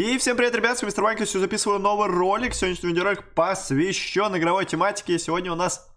И всем привет, ребят, с вами Мистер Ванька, Все записываю новый ролик, сегодняшний видеоролик посвящен игровой тематике, сегодня у нас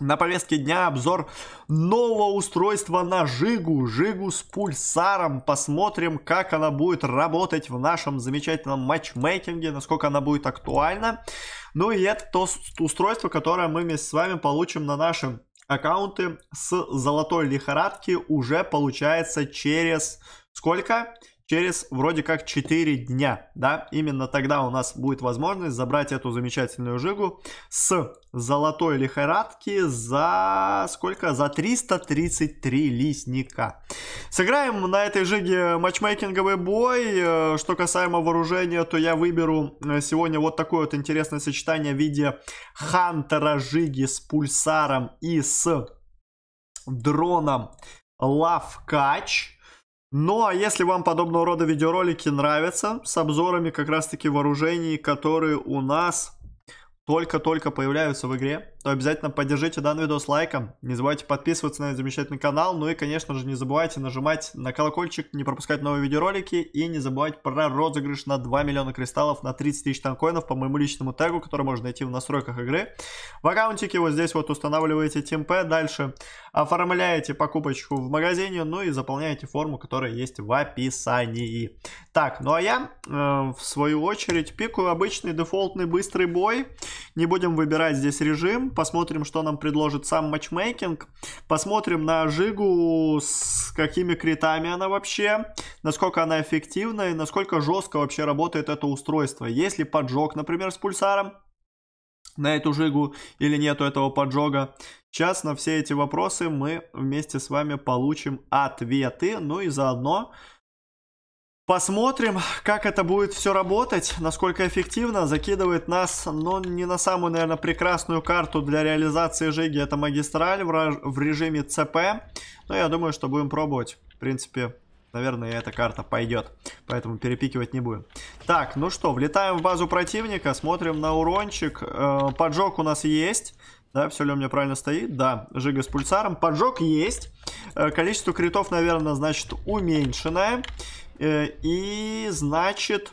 на повестке дня обзор нового устройства на Жигу, Жигу с пульсаром, посмотрим, как она будет работать в нашем замечательном матчмейкинге, насколько она будет актуальна, ну и это то устройство, которое мы вместе с вами получим на нашем аккаунты с золотой лихорадки уже получается через сколько? через вроде как 4 дня, да, именно тогда у нас будет возможность забрать эту замечательную жигу с золотой лихорадки за сколько? За 333 лисника. Сыграем на этой жиге матчмейкинговый бой. Э, что касаемо вооружения, то я выберу э, сегодня вот такое вот интересное сочетание в виде хантера жиги с пульсаром и с дроном Лавкач. Ну а если вам подобного рода видеоролики нравятся с обзорами как раз таки вооружений, которые у нас только-только появляются в игре, то обязательно поддержите данный видос лайком. Не забывайте подписываться на этот замечательный канал. Ну и, конечно же, не забывайте нажимать на колокольчик, не пропускать новые видеоролики. И не забывать про розыгрыш на 2 миллиона кристаллов на 30 тысяч танкоинов по моему личному тегу, который можно найти в настройках игры. В аккаунтике вот здесь вот устанавливаете TMP. Дальше оформляете покупочку в магазине. Ну и заполняете форму, которая есть в описании. Так, ну а я, э, в свою очередь, пикаю обычный дефолтный быстрый бой. Не будем выбирать здесь режим посмотрим, что нам предложит сам матчмейкинг, посмотрим на Жигу, с какими критами она вообще, насколько она эффективна и насколько жестко вообще работает это устройство. есть ли поджог, например, с пульсаром, на эту жигу или нету этого поджога. Сейчас на все эти вопросы мы вместе с вами получим ответы, ну и заодно Посмотрим, как это будет все работать, насколько эффективно. Закидывает нас, но ну, не на самую, наверное, прекрасную карту для реализации Жиги. Это магистраль в режиме ЦП. Но я думаю, что будем пробовать. В принципе, наверное, эта карта пойдет. Поэтому перепикивать не будем. Так, ну что, влетаем в базу противника, смотрим на урончик. Э, поджог у нас есть. Да, все ли у меня правильно стоит? Да, Жига с пульсаром. Поджог есть. Э, количество критов, наверное, значит, уменьшенное. Э, и, значит,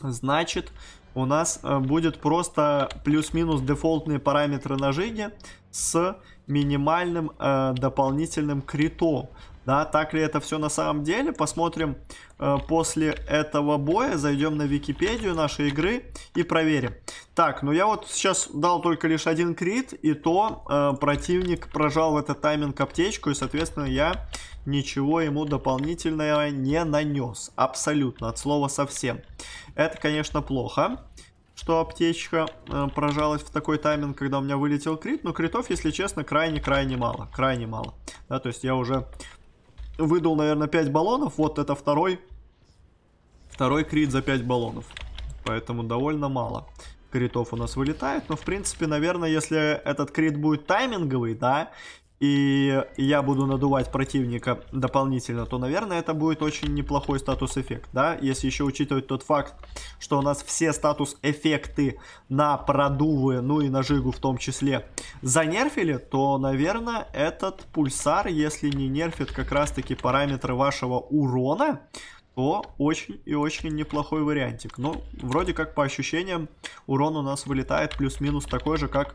значит, у нас э, будет просто плюс-минус дефолтные параметры на жиге с минимальным э, дополнительным критом. Да, так ли это все на самом деле? Посмотрим э, после этого боя. Зайдем на Википедию нашей игры и проверим. Так, ну я вот сейчас дал только лишь один крит, и то э, противник прожал в этот тайминг аптечку, и, соответственно, я ничего ему дополнительное не нанес. Абсолютно, от слова совсем. Это, конечно, плохо что аптечка э, прожалась в такой тайминг, когда у меня вылетел крит. Но критов, если честно, крайне-крайне мало. Крайне мало. Да, то есть я уже выдал, наверное, 5 баллонов. Вот это второй. Второй крит за 5 баллонов. Поэтому довольно мало критов у нас вылетает. Но, в принципе, наверное, если этот крит будет тайминговый, да, и я буду надувать противника дополнительно, то, наверное, это будет очень неплохой статус-эффект, да, если еще учитывать тот факт, что у нас все статус-эффекты на продувы, ну и на жигу в том числе, занерфили, то, наверное, этот пульсар, если не нерфит как раз-таки параметры вашего урона, то очень и очень неплохой вариантик. Ну, вроде как по ощущениям урон у нас вылетает плюс-минус такой же, как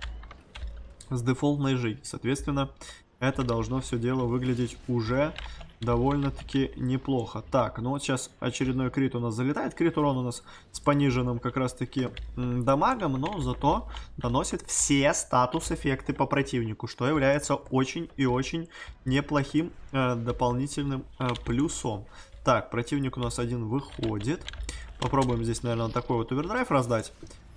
с дефолтной жить. Соответственно, это должно все дело выглядеть уже довольно-таки неплохо. Так, ну вот сейчас очередной крит у нас залетает. Крит урон у нас с пониженным как раз-таки дамагом, но зато доносит все статус-эффекты по противнику, что является очень и очень неплохим э, дополнительным э, плюсом. Так, противник у нас один выходит. Попробуем здесь, наверное, такой вот овердрайв раздать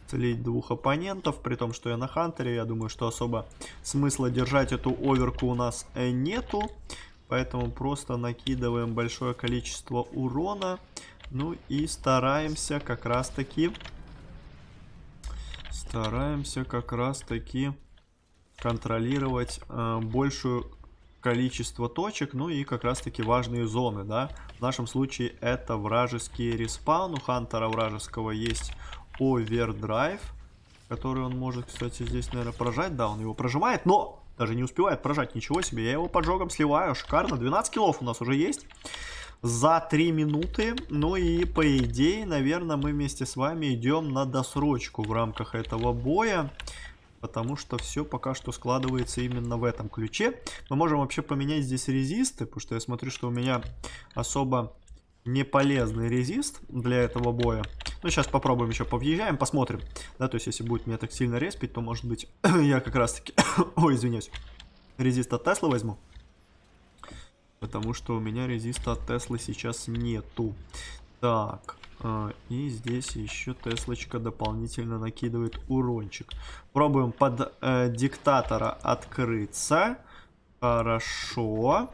целить двух оппонентов, при том, что я на Хантере, я думаю, что особо смысла держать эту оверку у нас э, нету, поэтому просто накидываем большое количество урона, ну и стараемся как раз таки, стараемся как раз таки контролировать э, большую количество точек, ну и как раз таки важные зоны, да. В нашем случае это вражеские респаун, у Хантера вражеского есть овердрайв, который он может, кстати, здесь, наверное, прожать. Да, он его прожимает, но даже не успевает прожать, ничего себе. Я его поджогом сливаю, шикарно. 12 килов у нас уже есть за 3 минуты. Ну и по идее, наверное, мы вместе с вами идем на досрочку в рамках этого боя. Потому что все пока что складывается именно в этом ключе. Мы можем вообще поменять здесь резисты, потому что я смотрю, что у меня особо неполезный резист для этого боя. Ну, сейчас попробуем еще повъезжаем, посмотрим. Да, то есть, если будет меня так сильно респить, то, может быть, я как раз-таки... Ой, извиняюсь. Резист от Тесла возьму. Потому что у меня резиста от Теслы сейчас нету. Так, э, и здесь еще Теслочка дополнительно накидывает урончик. Пробуем под э, диктатора открыться. Хорошо.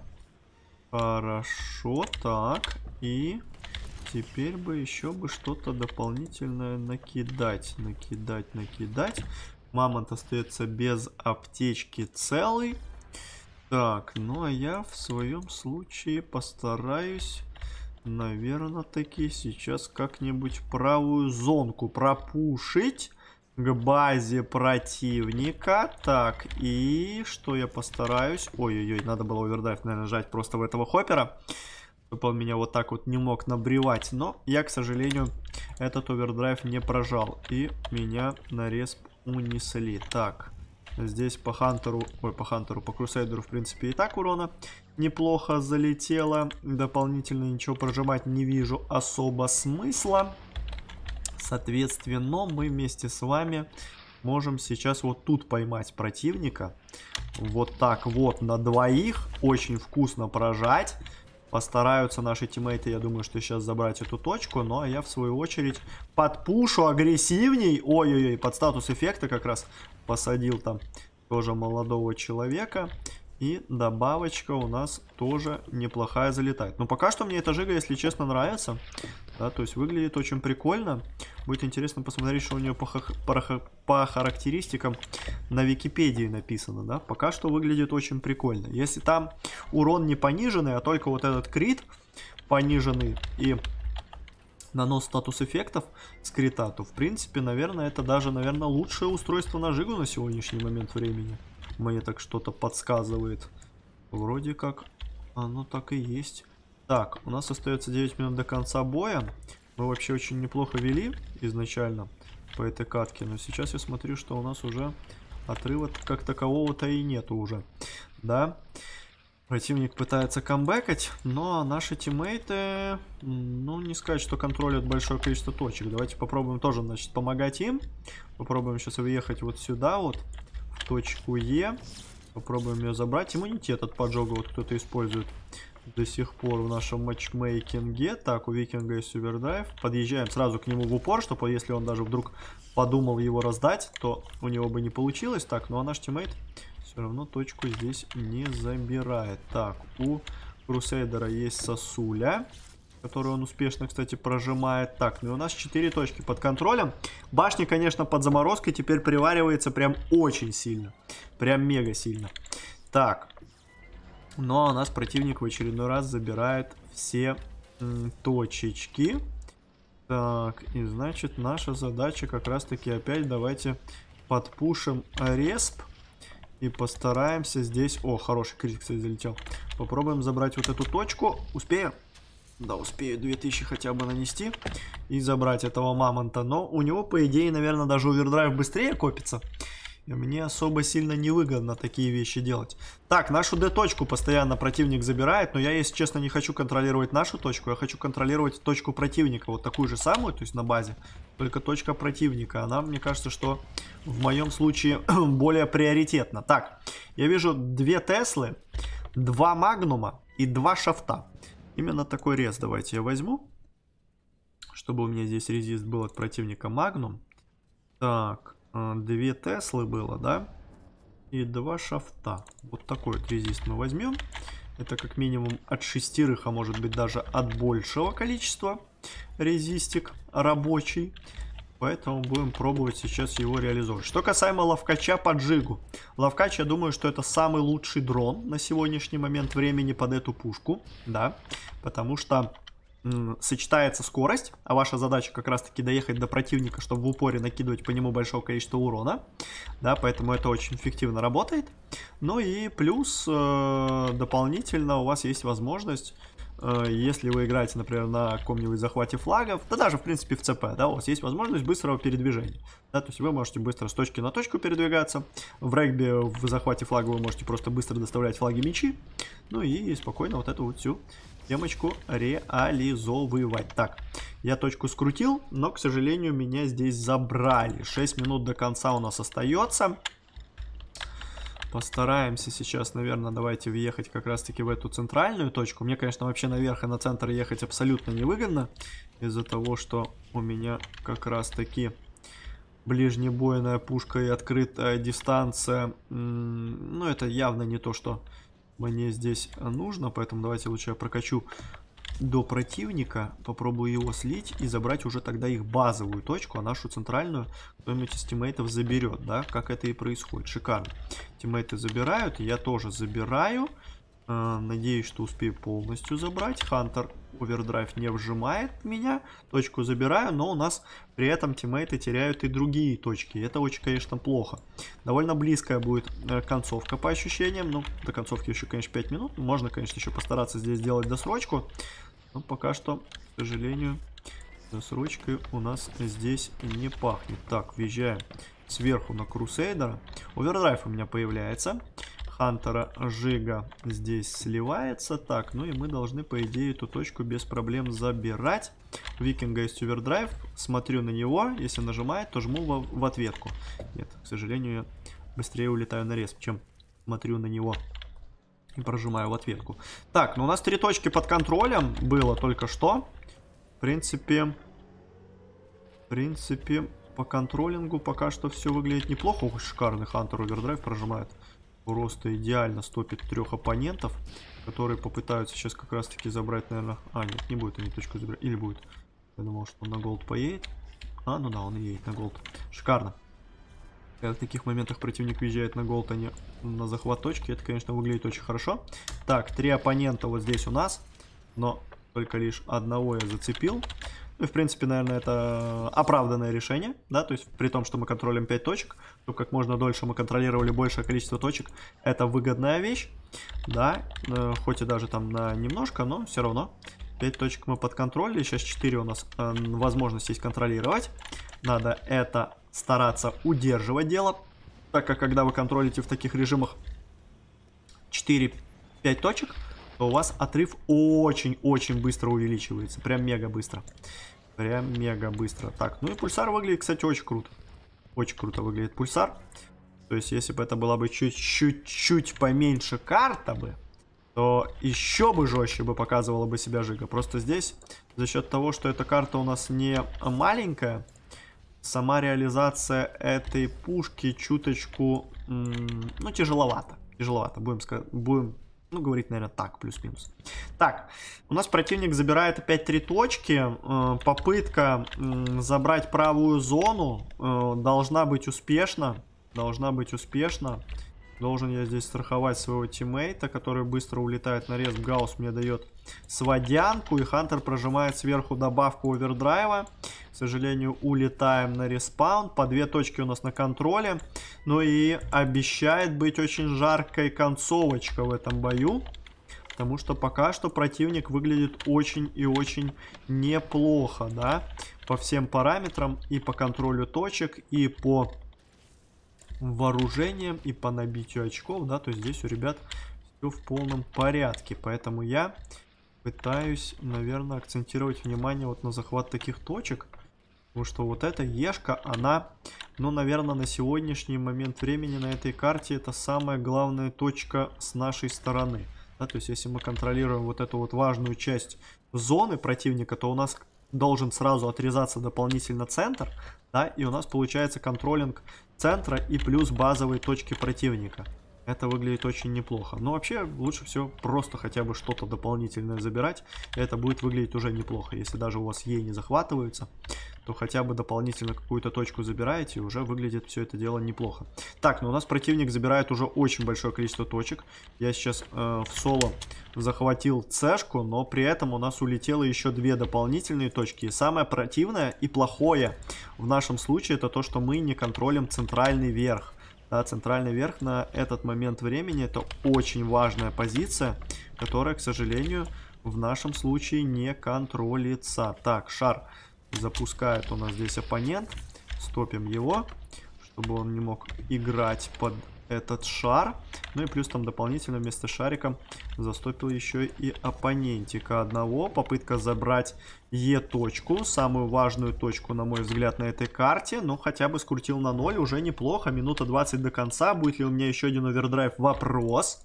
Хорошо, так. И теперь бы еще бы что-то дополнительное накидать, накидать, накидать. Мамонт остается без аптечки целый. Так, ну а я в своем случае постараюсь, наверное, таки сейчас как-нибудь правую зонку пропушить к базе противника. Так, и что я постараюсь... Ой-ой-ой, надо было овердайв, наверное, нажать просто в этого хоппера. Чтобы он меня вот так вот не мог набревать. Но я, к сожалению, этот овердрайв не прожал. И меня на респ унесли. Так, здесь по Хантеру... Ой, по Хантеру, по Крусейдеру, в принципе, и так урона неплохо залетело. Дополнительно ничего прожимать не вижу особо смысла. Соответственно, мы вместе с вами можем сейчас вот тут поймать противника. Вот так вот на двоих. Очень вкусно прожать. Постараются наши тиммейты, я думаю, что сейчас забрать эту точку. Но ну, а я, в свою очередь, подпушу агрессивней. Ой-ой-ой, под статус эффекта как раз посадил там тоже молодого человека. И добавочка у нас тоже неплохая залетает. Но пока что мне эта жига, если честно, нравится. Да, то есть выглядит очень прикольно. Будет интересно посмотреть, что у нее по, по, по характеристикам на Википедии написано. Да? Пока что выглядит очень прикольно. Если там урон не пониженный, а только вот этот крит пониженный и нанос статус эффектов с крита, то в принципе, наверное, это даже, наверное, лучшее устройство на Жигу на сегодняшний момент времени. Мне так что-то подсказывает. Вроде как оно так и есть. Так, у нас остается 9 минут до конца боя. Мы вообще очень неплохо вели изначально по этой катке. Но сейчас я смотрю, что у нас уже отрыва как такового-то и нету уже. Да. Противник пытается камбэкать, но наши тиммейты, ну, не сказать, что контролят большое количество точек. Давайте попробуем тоже, значит, помогать им. Попробуем сейчас въехать вот сюда вот точку Е. Попробуем ее забрать. Иммунитет от поджога вот кто-то использует до сих пор в нашем матчмейкинге. Так, у Викинга есть супердрайв. Подъезжаем сразу к нему в упор, чтобы если он даже вдруг подумал его раздать, то у него бы не получилось. Так, ну а наш тиммейт все равно точку здесь не забирает. Так, у Крусейдера есть сосуля которую он успешно, кстати, прожимает. Так, ну и у нас 4 точки под контролем. Башня, конечно, под заморозкой теперь приваривается прям очень сильно. Прям мега сильно. Так. Ну а у нас противник в очередной раз забирает все м, точечки. Так, и значит наша задача как раз-таки опять давайте подпушим респ. И постараемся здесь... О, хороший крит, кстати, залетел. Попробуем забрать вот эту точку. Успеем? Да, успею 2000 хотя бы нанести и забрать этого мамонта. Но у него, по идее, наверное, даже овердрайв быстрее копится. И мне особо сильно невыгодно такие вещи делать. Так, нашу Д-точку постоянно противник забирает, но я, если честно, не хочу контролировать нашу точку, я хочу контролировать точку противника, вот такую же самую, то есть на базе, только точка противника. Она, мне кажется, что в моем случае более приоритетна. Так, я вижу две Теслы, два Магнума и два Шафта. Именно такой рез давайте я возьму. Чтобы у меня здесь резист был от противника Магнум. Так, э, две Теслы было, да? И два шафта. Вот такой вот резист мы возьмем. Это как минимум от шестерых, а может быть даже от большего количества резистик рабочий. Поэтому будем пробовать сейчас его реализовать. Что касаемо ловкача по джигу. Ловкач, я думаю, что это самый лучший дрон на сегодняшний момент времени под эту пушку. Да, потому что сочетается скорость, а ваша задача как раз-таки доехать до противника, чтобы в упоре накидывать по нему большое количество урона, да, поэтому это очень эффективно работает. Ну и плюс э, дополнительно у вас есть возможность Э, если вы играете, например, на каком-нибудь захвате флагов, да даже, в принципе, в ЦП, да, у вас есть возможность быстрого передвижения, да, то есть вы можете быстро с точки на точку передвигаться, в регби, в захвате флага вы можете просто быстро доставлять флаги мечи, ну и спокойно вот эту вот всю темочку реализовывать. Так, я точку скрутил, но, к сожалению, меня здесь забрали. 6 минут до конца у нас остается. Постараемся сейчас, наверное, давайте въехать как раз-таки в эту центральную точку. Мне, конечно, вообще наверх и на центр ехать абсолютно невыгодно. Из-за того, что у меня как раз-таки ближнебойная пушка и открытая дистанция. Ну, это явно не то, что мне здесь нужно. Поэтому давайте лучше я прокачу до противника. Попробую его слить и забрать уже тогда их базовую точку, а нашу центральную кто-нибудь из тиммейтов заберет, да, как это и происходит. Шикарно. Тиммейты забирают, я тоже забираю. Э, надеюсь, что успею полностью забрать. Хантер овердрайв не вжимает меня. Точку забираю, но у нас при этом тиммейты теряют и другие точки. Это очень, конечно, плохо. Довольно близкая будет э, концовка по ощущениям. Ну, до концовки еще, конечно, 5 минут. Можно, конечно, еще постараться здесь сделать досрочку. Но пока что, к сожалению, досрочкой у нас здесь не пахнет. Так, въезжаем сверху на Крусейдера. Овердрайв у меня появляется. Появляется. Хантера Жига здесь сливается. Так, ну и мы должны, по идее, эту точку без проблем забирать. Викинга есть овердрайв. Смотрю на него. Если нажимает, то жму в, в ответку. Нет, к сожалению, я быстрее улетаю на респ, чем смотрю на него. И прожимаю в ответку. Так, ну у нас три точки под контролем было только что. В принципе... В принципе, по контролингу пока что все выглядит неплохо. Ой, шикарный Хантер Овердрайв прожимает просто идеально стопит трех оппонентов, которые попытаются сейчас как раз таки забрать, наверное... А, нет, не будет они точку забирать. Или будет. Я думал, что он на голд поедет. А, ну да, он едет на голд. Шикарно. Когда в таких моментах противник въезжает на голд, а не на захват точки, это, конечно, выглядит очень хорошо. Так, три оппонента вот здесь у нас, но только лишь одного я зацепил. Ну в принципе, наверное, это оправданное решение, да, то есть при том, что мы контролим 5 точек, то как можно дольше мы контролировали большее количество точек, это выгодная вещь, да, э, хоть и даже там на немножко, но все равно 5 точек мы под контролем, сейчас 4 у нас э, возможность есть контролировать, надо это стараться удерживать дело, так как когда вы контролите в таких режимах 4-5 точек, то у вас отрыв очень-очень быстро увеличивается. Прям мега быстро. Прям мега быстро. Так, ну и пульсар выглядит, кстати, очень круто. Очень круто выглядит пульсар. То есть, если бы это была бы чуть-чуть поменьше карта бы, то еще бы жестче бы показывала бы себя Жига. Просто здесь, за счет того, что эта карта у нас не маленькая, сама реализация этой пушки чуточку, ну, тяжеловато. Тяжеловато, будем, будем ну, говорить, наверное, так, плюс-минус. Так, у нас противник забирает опять три точки. Э, попытка забрать правую зону э, должна быть успешна. Должна быть успешна. Должен я здесь страховать своего тиммейта, который быстро улетает на рез. Гаус мне дает сводянку. И Хантер прожимает сверху добавку овердрайва. К сожалению, улетаем на респаун. По две точки у нас на контроле. Ну и обещает быть очень жаркой концовочка в этом бою. Потому что пока что противник выглядит очень и очень неплохо, да, по всем параметрам, и по контролю точек, и по вооружением и по набитию очков, да, то здесь у ребят все в полном порядке. Поэтому я пытаюсь, наверное, акцентировать внимание вот на захват таких точек. Потому что вот эта Ешка, она, ну, наверное, на сегодняшний момент времени на этой карте это самая главная точка с нашей стороны. Да, то есть, если мы контролируем вот эту вот важную часть зоны противника, то у нас должен сразу отрезаться дополнительно центр, да, и у нас получается контролинг центра и плюс базовые точки противника. Это выглядит очень неплохо. Но вообще лучше всего просто хотя бы что-то дополнительное забирать. Это будет выглядеть уже неплохо, если даже у вас ей не захватываются то хотя бы дополнительно какую-то точку забираете, и уже выглядит все это дело неплохо. Так, ну у нас противник забирает уже очень большое количество точек. Я сейчас э, в соло захватил цешку, но при этом у нас улетело еще две дополнительные точки. И самое противное и плохое в нашем случае это то, что мы не контролим центральный верх. Да, центральный верх на этот момент времени это очень важная позиция, которая, к сожалению, в нашем случае не контролится. Так, шар Запускает у нас здесь оппонент. Стопим его, чтобы он не мог играть под этот шар. Ну и плюс там дополнительно вместо шарика застопил еще и оппонентика одного. Попытка забрать Е-точку, самую важную точку, на мой взгляд, на этой карте. Но ну, хотя бы скрутил на ноль уже неплохо. Минута 20 до конца. Будет ли у меня еще один овердрайв? Вопрос.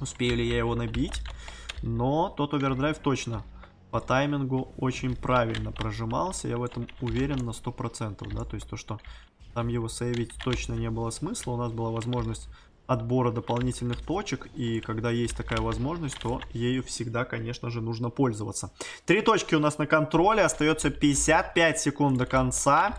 Успею ли я его набить? Но тот овердрайв точно по таймингу очень правильно прожимался, я в этом уверен на 100%, да, то есть то, что там его сейвить точно не было смысла, у нас была возможность отбора дополнительных точек, и когда есть такая возможность, то ею всегда, конечно же, нужно пользоваться. Три точки у нас на контроле, остается 55 секунд до конца.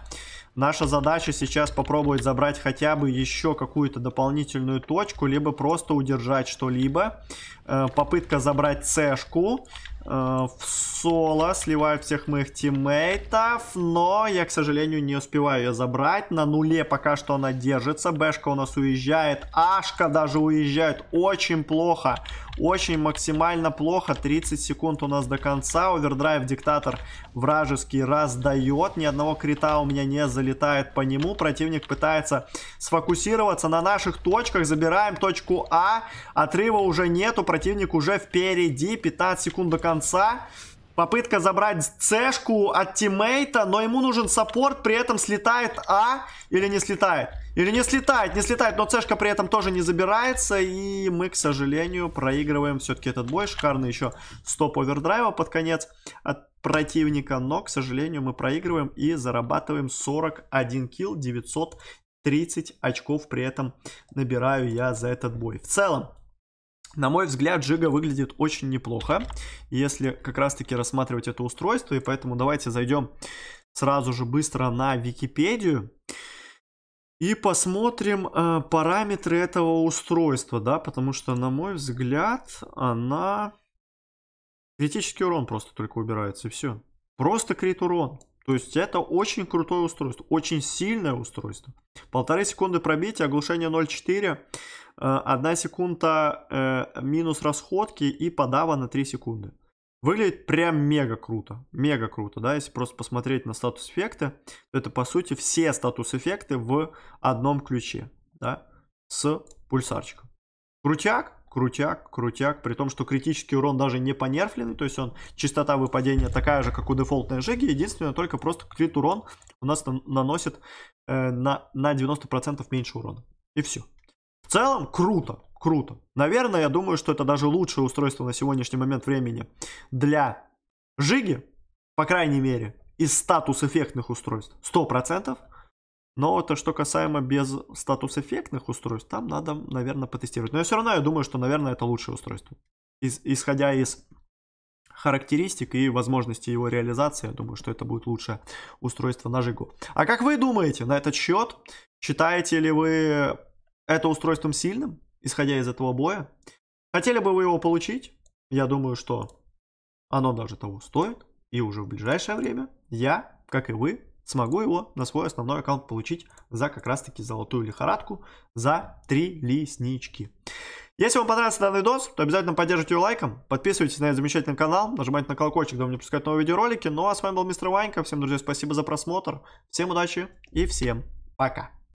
Наша задача сейчас попробовать забрать хотя бы еще какую-то дополнительную точку, либо просто удержать что-либо. Э, попытка забрать цешку. Э, в соло, сливаю всех моих тиммейтов, но я, к сожалению, не успеваю ее забрать. На нуле пока что она держится, бэшка у нас уезжает, ашка даже уезжает, очень плохо, очень максимально плохо, 30 секунд у нас до конца, овердрайв диктатор вражеский раздает, ни одного крита у меня не залетает по нему, противник пытается сфокусироваться на наших точках, забираем точку А, отрыва уже нету, противник уже впереди, 15 секунд до конца конца. Попытка забрать цешку от тиммейта, но ему нужен саппорт, при этом слетает А или не слетает. Или не слетает, не слетает, но цешка при этом тоже не забирается. И мы, к сожалению, проигрываем все-таки этот бой. Шикарный еще стоп овердрайва под конец от противника. Но, к сожалению, мы проигрываем и зарабатываем 41 килл, 930 очков при этом набираю я за этот бой. В целом, на мой взгляд, Джига выглядит очень неплохо, если как раз-таки рассматривать это устройство, и поэтому давайте зайдем сразу же быстро на Википедию и посмотрим э, параметры этого устройства, да, потому что, на мой взгляд, она... Критический урон просто только убирается, и все. Просто крит урон. То есть это очень крутое устройство, очень сильное устройство. Полторы секунды пробития, оглушение 0.4, Э, одна секунда э, минус расходки и подава на 3 секунды. Выглядит прям мега круто. Мега круто, да, если просто посмотреть на статус-эффекты, то это, по сути, все статус-эффекты в одном ключе, да, с пульсарчиком. Крутяк, крутяк, крутяк, при том, что критический урон даже не понерфленный, то есть он, частота выпадения такая же, как у дефолтной жиги, единственное, только просто крит урон у нас наносит э, на, на 90% меньше урона. И все целом круто, круто. Наверное, я думаю, что это даже лучшее устройство на сегодняшний момент времени для Жиги, по крайней мере, из статус-эффектных устройств 100%. Но это что касаемо без статус-эффектных устройств, там надо, наверное, потестировать. Но я все равно я думаю, что, наверное, это лучшее устройство. Из, исходя из характеристик и возможности его реализации, я думаю, что это будет лучшее устройство на Жигу. А как вы думаете на этот счет? Читаете ли вы а это устройством сильным, исходя из этого боя. Хотели бы вы его получить? Я думаю, что оно даже того стоит. И уже в ближайшее время я, как и вы, смогу его на свой основной аккаунт получить за как раз таки золотую лихорадку, за три лиснички. Если вам понравился данный видос, то обязательно поддержите его лайком, подписывайтесь на этот замечательный канал, нажимайте на колокольчик, чтобы не пропускать новые видеоролики. Ну а с вами был Мистер Ванька, всем, друзья, спасибо за просмотр, всем удачи и всем пока.